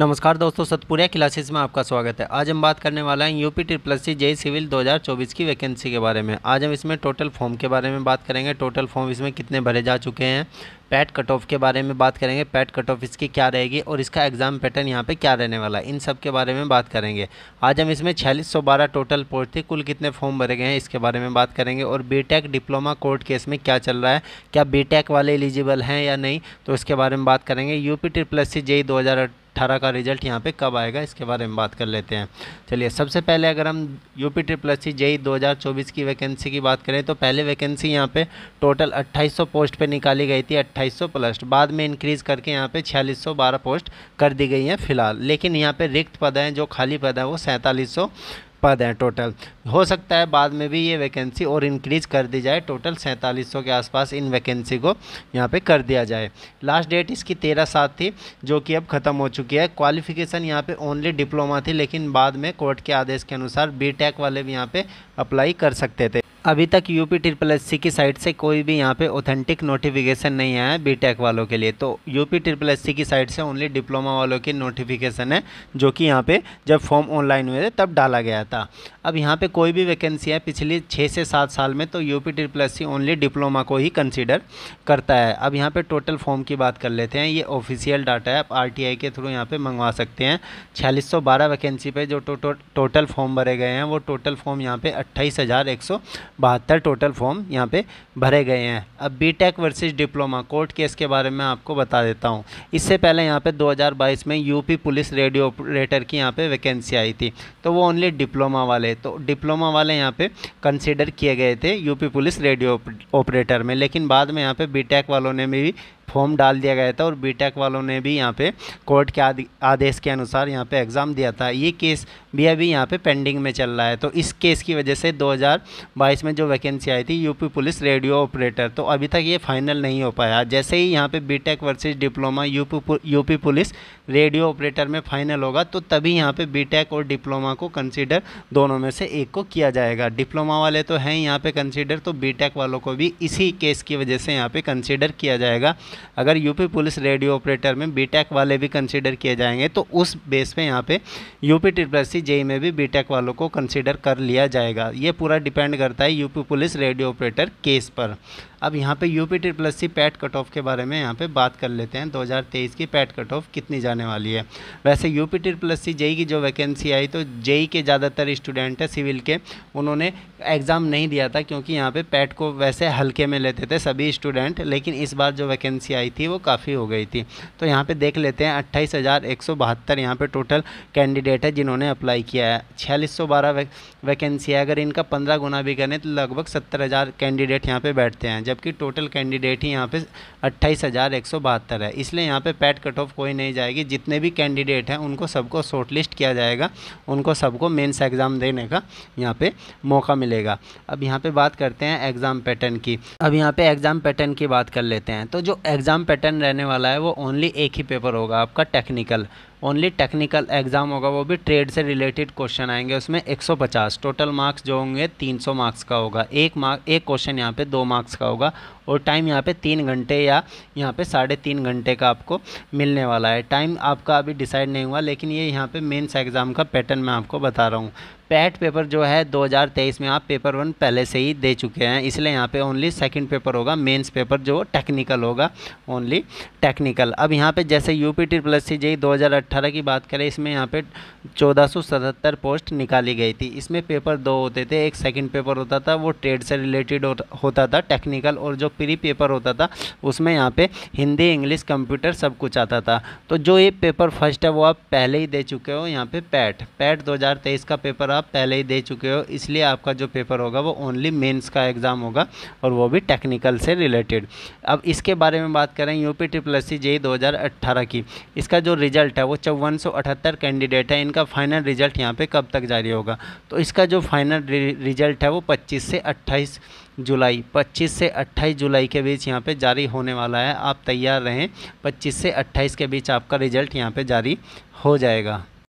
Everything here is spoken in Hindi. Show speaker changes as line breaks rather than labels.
नमस्कार दोस्तों सतपुरिया क्लासेस में आपका स्वागत है आज हम बात करने वाला है UP triple C J civil 2024 की वैकेंसी के बारे में आज हम इसमें टोटल फॉर्म के बारे में बात करेंगे टोटल फॉर्म इसमें कितने भरे जा चुके हैं पैट कट ऑफ के बारे में बात करेंगे पैट कट ऑफ इसकी क्या रहेगी और इसका एग्ज़ाम पैटर्न यहाँ पर क्या रहने वाला है इन सब के बारे में बात करेंगे आज हम इसमें छियालीस टोटल पोस्ट थे कुल कितने फॉर्म भरे गए हैं इसके बारे में बात करेंगे और बी डिप्लोमा कोर्ट केस में क्या चल रहा है क्या बी वाले एलिजिबल हैं या नहीं तो इसके बारे में बात करेंगे यूपी ट्रिपल सी जेई दो 2018 का रिजल्ट यहाँ पे कब आएगा इसके बारे में बात कर लेते हैं चलिए सबसे पहले अगर हम U P triple S C JE दो की वैकेंसी की बात करें तो पहले वैकेंसी यहाँ पर टोटल अट्ठाईस पोस्ट पर निकाली गई थी अट्ठाईस प्लस बाद में इंक्रीज़ करके यहाँ पर छियालीस पोस्ट कर दी गई हैं फिलहाल लेकिन यहाँ पर रिक्त पद हैं जो खाली पद हैं वो सैंतालीस पद हैं टोटल हो सकता है बाद में भी ये वैकेंसी और इंक्रीज़ कर दी जाए टोटल सैंतालीस के आसपास इन वैकेंसी को यहाँ पे कर दिया जाए लास्ट डेट इसकी तेरह सात थी जो कि अब ख़त्म हो चुकी है क्वालिफिकेशन यहाँ पे ओनली डिप्लोमा थी लेकिन बाद में कोर्ट के आदेश के अनुसार बी वाले भी यहाँ पर अप्लाई कर सकते थे अभी तक U P triple S C की साइट से कोई भी यहाँ पे ऑथेंटिक नोटिफिकेशन नहीं आया है बी टेक वालों के लिए तो U P triple S C की साइट से ओनली डिप्लोमा वालों की नोटिफिकेशन है जो कि यहाँ पे जब फॉर्म ऑनलाइन हुए थे तब डाला गया था अब यहाँ पे कोई भी वैकेंसी है पिछले छः से सात साल में तो U P triple S only diploma को ही कंसिडर करता है अब यहाँ पर टोटल फॉर्म की बात कर लेते हैं ये ऑफिशियल डाटा है आप आर टी आई के थ्रू यहाँ पर मंगवा सकते हैं छियालीस सौ बारह वैकेंसी पर जो टोटल फॉर्म भरे गए हैं वो टोटल फॉर्म यहाँ पर अट्ठाईस हज़ार एक सौ बहत्तर टोटल फॉर्म यहाँ पे भरे गए हैं अब B Tech versus diploma court case के बारे में आपको बता देता हूँ इससे पहले यहाँ पे 2022 में यूपी पुलिस रेडियो ऑपरेटर की यहाँ पे वैकेंसी आई थी तो वो ओनली डिप्लोमा वाले तो डिप्लोमा वाले यहाँ पे कंसिडर किए गए थे यूपी पुलिस रेडियो ऑपरेटर में लेकिन बाद में यहाँ पर बी वालों ने भी फॉर्म डाल दिया गया था और बीटेक e वालों ने भी यहाँ पे कोर्ट के आदेश के अनुसार यहाँ पे एग्ज़ाम दिया था ये केस भी अभी यहाँ पे पेंडिंग में चल रहा है तो इस केस की वजह से 2022 में जो वैकेंसी आई थी यूपी पुलिस रेडियो ऑपरेटर तो अभी तक ये फाइनल नहीं हो पाया जैसे ही यहाँ पे B Tech versus diploma UP UP police radio operator में फाइनल होगा तो तभी यहाँ पे बीटेक e और डिप्लोमा को कंसिडर दोनों में से एक को किया जाएगा डिप्लोमा वाले तो हैं यहाँ पर कंसिडर तो बी e वालों को भी इसी केस की वजह से यहाँ पर कंसिडर किया जाएगा अगर यूपी पुलिस रेडियो ऑपरेटर में बीटेक e वाले भी कंसिडर किए जाएंगे तो उस बेस पे यहाँ पे यूपी ट्रिपल सी जेई में भी बीटेक e वालों को कंसिडर कर लिया जाएगा ये पूरा डिपेंड करता है UP police radio operator case पर अब यहाँ पे UP triple C PET cut off के बारे में यहाँ पे बात कर लेते हैं 2023 की पैट कट ऑफ कितनी जाने वाली है वैसे यूपी ट्रिपल सी जेई की जो वैकेंसी आई तो जेई e के ज़्यादातर स्टूडेंट है सिविल के उन्होंने एग्ज़ाम नहीं दिया था क्योंकि यहाँ पे पैट को वैसे हल्के में लेते थे सभी स्टूडेंट लेकिन इस बार जो वैकेंसी राशि आई थी वो काफ़ी हो गई थी तो यहाँ पे देख लेते हैं अट्ठाईस हज़ार एक सौ बहत्तर यहाँ पर टोटल कैंडिडेट है जिन्होंने अप्लाई किया है छियालीस सौ बारह वैकेंसी है अगर इनका पंद्रह गुना भी करें तो लगभग सत्तर हज़ार कैंडिडेट यहाँ पर बैठते हैं जबकि टोटल कैंडिडेट ही यहाँ पर अट्ठाईस हज़ार एक सौ बहत्तर है इसलिए यहाँ पर पैट कट ऑफ कोई नहीं जाएगी जितने भी कैंडिडेट हैं उनको सबको शॉर्ट लिस्ट किया जाएगा उनको सबको मेन्स एग्ज़ाम देने का यहाँ पर मौका मिलेगा अब यहाँ पर बात करते हैं एग्ज़ाम पैटर्न की अब यहाँ पर एग्ज़ाम पैटर्न की बात कर लेते हैं तो जो एग्ज़ाम पैटर्न रहने वाला है वो ओनली एक ही पेपर होगा आपका टेक्निकल ओनली टेक्निकल एग्ज़ाम होगा वो भी ट्रेड से रिलेटेड क्वेश्चन आएंगे उसमें 150 टोटल मार्क्स जो होंगे 300 मार्क्स का होगा एक मार्क एक क्वेश्चन यहाँ पे दो मार्क्स का होगा और टाइम यहाँ पे तीन घंटे या यहाँ पे साढ़े तीन घंटे का आपको मिलने वाला है टाइम आपका अभी डिसाइड नहीं हुआ लेकिन ये यहाँ पर मेन्स एग्ज़ाम का पैटर्न मैं आपको बता रहा हूँ पैट पेपर जो है 2023 में आप पेपर वन पहले से ही दे चुके हैं इसलिए यहाँ पे ओनली सेकंड पेपर होगा मेंस पेपर जो टेक्निकल होगा ओनली टेक्निकल अब यहाँ पे जैसे U P T plus C JE 2018 की बात करें इसमें यहाँ पे 1477 पोस्ट निकाली गई थी इसमें पेपर दो होते थे एक सेकंड पेपर होता था वो ट्रेड से रिलेटेड होता था टेक्निकल और जो प्री पेपर होता था उसमें यहाँ पे हिंदी इंग्लिश कंप्यूटर सब कुछ आता था तो जो ये पेपर फर्स्ट है वो आप पहले ही दे चुके हो यहाँ पे पैट पैट दो का पेपर आप पहले ही दे चुके हो इसलिए आपका जो पेपर होगा वो ओनली मेन्स का एग्ज़ाम होगा और वो भी टेक्निकल से रिलेटेड अब इसके बारे में बात करें UP triple S C J दो की इसका जो रिजल्ट है वो चौवन सौ अठहत्तर कैंडिडेट हैं इनका फाइनल रिजल्ट यहाँ पे कब तक जारी होगा तो इसका जो फाइनल रिजल्ट है वो 25 से 28 जुलाई 25 से 28 जुलाई के बीच यहाँ पे जारी होने वाला है आप तैयार रहें 25 से 28 के बीच आपका रिजल्ट यहाँ पे जारी हो जाएगा